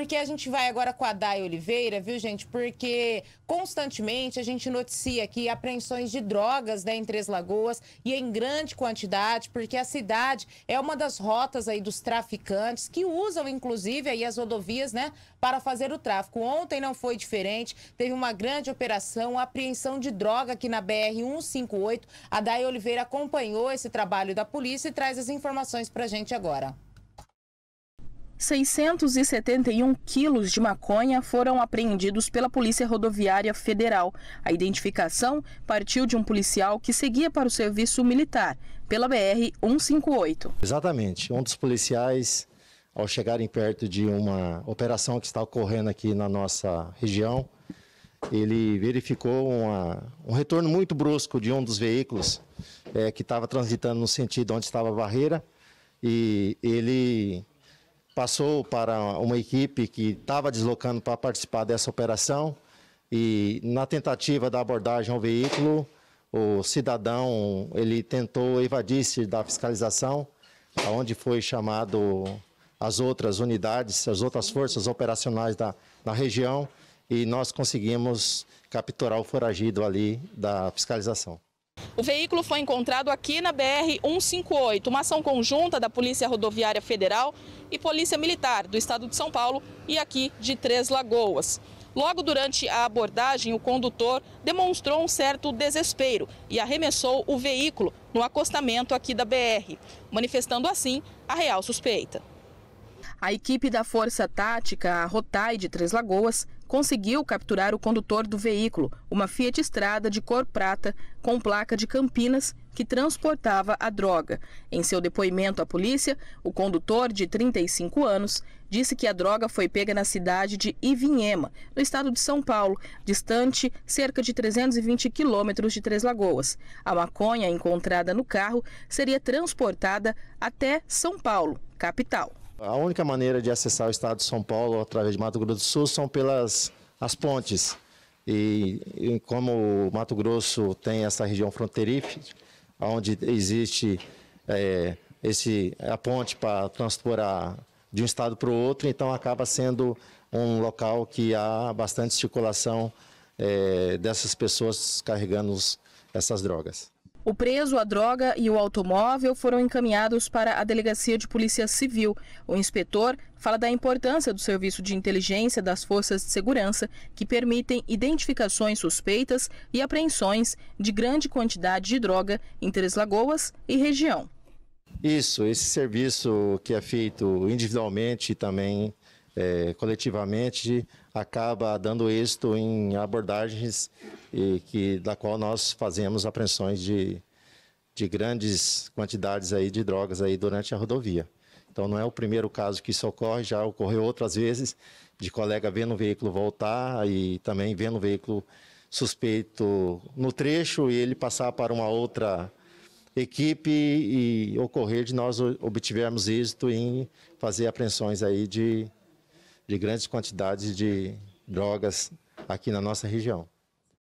Porque a gente vai agora com a Day Oliveira, viu, gente? Porque constantemente a gente noticia aqui apreensões de drogas né, em Três Lagoas e em grande quantidade, porque a cidade é uma das rotas aí dos traficantes que usam, inclusive, aí as rodovias, né, para fazer o tráfico. Ontem não foi diferente, teve uma grande operação, apreensão de droga aqui na BR-158. A Day Oliveira acompanhou esse trabalho da polícia e traz as informações para a gente agora. 671 quilos de maconha foram apreendidos pela Polícia Rodoviária Federal. A identificação partiu de um policial que seguia para o serviço militar, pela BR-158. Exatamente. Um dos policiais, ao chegarem perto de uma operação que está ocorrendo aqui na nossa região, ele verificou uma, um retorno muito brusco de um dos veículos é, que estava transitando no sentido onde estava a barreira e ele passou para uma equipe que estava deslocando para participar dessa operação e na tentativa da abordagem ao veículo, o cidadão ele tentou evadir-se da fiscalização, aonde foi chamado as outras unidades, as outras forças operacionais da, na região e nós conseguimos capturar o foragido ali da fiscalização. O veículo foi encontrado aqui na BR-158, uma ação conjunta da Polícia Rodoviária Federal e Polícia Militar do Estado de São Paulo e aqui de Três Lagoas. Logo durante a abordagem, o condutor demonstrou um certo desespero e arremessou o veículo no acostamento aqui da BR, manifestando assim a real suspeita. A equipe da Força Tática, a ROTAI de Três Lagoas, conseguiu capturar o condutor do veículo, uma Fiat Estrada de cor prata, com placa de Campinas, que transportava a droga. Em seu depoimento à polícia, o condutor, de 35 anos, disse que a droga foi pega na cidade de Ivinhema, no estado de São Paulo, distante cerca de 320 quilômetros de Três Lagoas. A maconha encontrada no carro seria transportada até São Paulo, capital. A única maneira de acessar o estado de São Paulo através de Mato Grosso do Sul são pelas as pontes. E, e como o Mato Grosso tem essa região fronteiriça, onde existe é, esse, a ponte para transportar de um estado para o outro, então acaba sendo um local que há bastante circulação é, dessas pessoas carregando essas drogas. O preso, a droga e o automóvel foram encaminhados para a Delegacia de Polícia Civil. O inspetor fala da importância do serviço de inteligência das forças de segurança, que permitem identificações suspeitas e apreensões de grande quantidade de droga em Três Lagoas e região. Isso, esse serviço que é feito individualmente e também é, coletivamente acaba dando êxito em abordagens e que da qual nós fazemos apreensões de, de grandes quantidades aí de drogas aí durante a rodovia. Então não é o primeiro caso que isso ocorre, já ocorreu outras vezes de colega vendo o veículo voltar e também vendo o veículo suspeito no trecho e ele passar para uma outra equipe e ocorrer de nós obtivermos êxito em fazer apreensões aí de de grandes quantidades de drogas aqui na nossa região.